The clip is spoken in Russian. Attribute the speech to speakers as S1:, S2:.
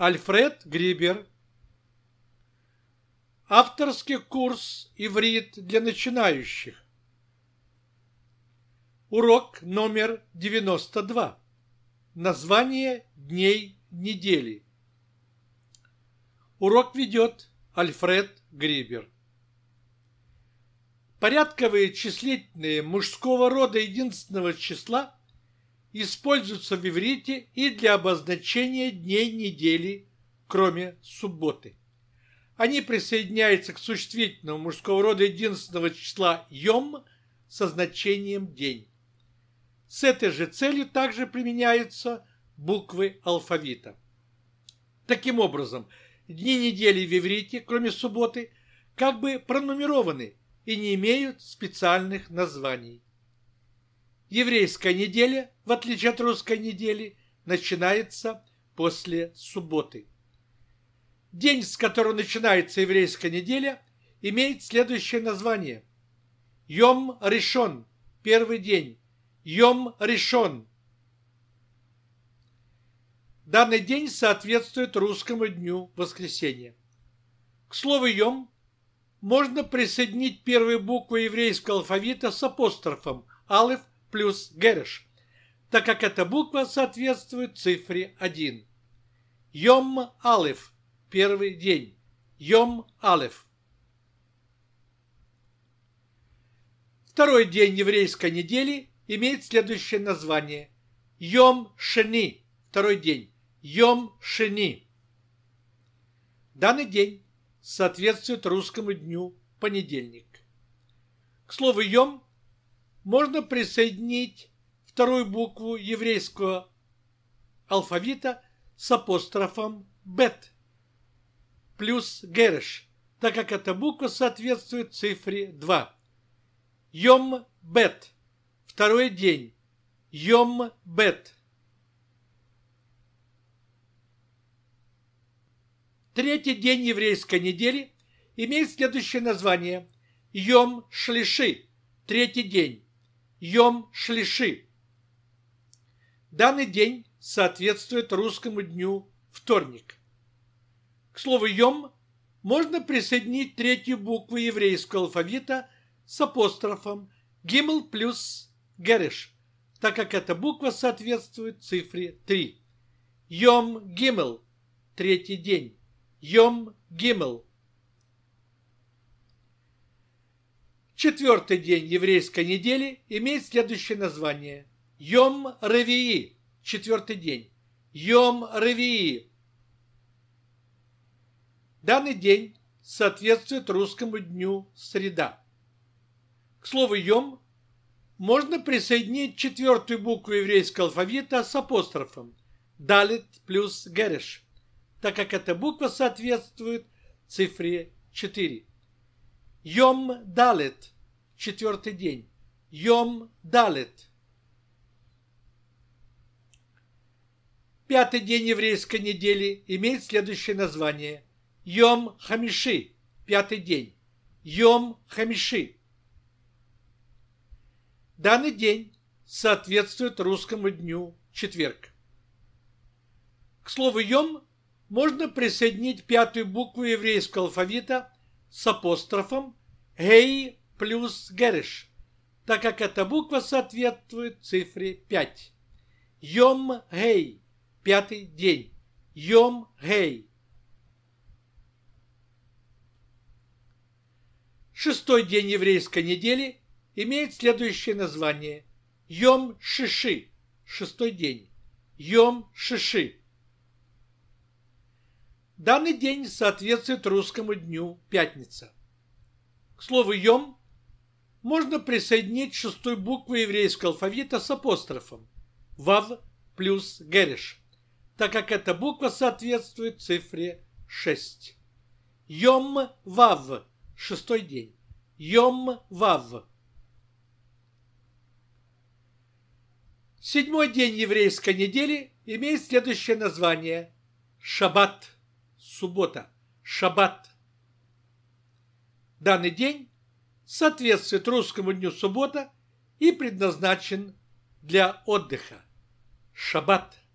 S1: Альфред Грибер. Авторский курс «Иврит для начинающих». Урок номер 92. Название дней недели. Урок ведет Альфред Грибер. Порядковые числительные мужского рода единственного числа Используются в иврите и для обозначения дней недели, кроме субботы. Они присоединяются к существительному мужского рода единственного числа «йом» со значением «день». С этой же целью также применяются буквы алфавита. Таким образом, дни недели в иврите, кроме субботы, как бы пронумерованы и не имеют специальных названий. Еврейская неделя, в отличие от русской недели, начинается после субботы. День, с которого начинается еврейская неделя, имеет следующее название. Йом Ришон, первый день. Йом Ришон. Данный день соответствует русскому дню воскресенья. К слову «йом» можно присоединить первые буквы еврейского алфавита с апострофом Алеф плюс Гэриш, так как эта буква соответствует цифре 1. Йом Алеф – первый день. Йом Алеф. Второй день еврейской недели имеет следующее название. Йом Шени – второй день. Йом Шени. Данный день соответствует русскому дню понедельник. К слову «йом» можно присоединить вторую букву еврейского алфавита с апострофом «бет» плюс «гереш», так как эта буква соответствует цифре 2. Йом бет. Второй день. Йом бет. Третий день еврейской недели имеет следующее название. Йом шлиши. Третий день. Йом Шлиши. Данный день соответствует русскому дню вторник. К слову «йом» можно присоединить третью букву еврейского алфавита с апострофом «гимл» плюс «гереш», так как эта буква соответствует цифре 3. «Йом гимл» – третий день. «Йом гимл» Четвертый день еврейской недели имеет следующее название. Йом Ревии. Четвертый день. Йом Ревии. Данный день соответствует русскому дню среда. К слову «йом» можно присоединить четвертую букву еврейского алфавита с апострофом «далит» плюс «гереш», так как эта буква соответствует цифре 4. Йом Далет, четвертый день. Йом Далет. Пятый день еврейской недели имеет следующее название. Йом Хамиши, пятый день. Йом Хамиши. Данный день соответствует русскому дню четверг. К слову «йом» можно присоединить пятую букву еврейского алфавита с апострофом «гей» плюс «гериш», так как эта буква соответствует цифре 5. Йом Гей – пятый день. Йом Гей. Шестой день еврейской недели имеет следующее название – Йом Шиши – шестой день. Йом Шиши. Данный день соответствует русскому дню пятница. К слову «йом» можно присоединить шестую букву еврейского алфавита с апострофом «вав» плюс «гериш», так как эта буква соответствует цифре 6. Йом Вав – шестой день. Йом Вав. Седьмой день еврейской недели имеет следующее название – Шаббат – суббота, шаббат. Данный день соответствует русскому дню суббота и предназначен для отдыха. Шаббат.